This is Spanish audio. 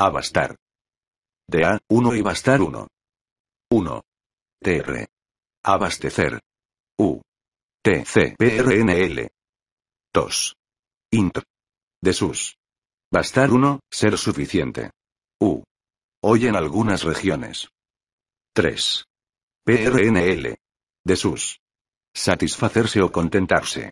A bastar. De A, 1 y bastar 1. 1. TR. Abastecer. U. P.R.N.L. 2. Int. De sus. Bastar 1, ser suficiente. U. Hoy en algunas regiones. 3. PRNL. De sus. Satisfacerse o contentarse.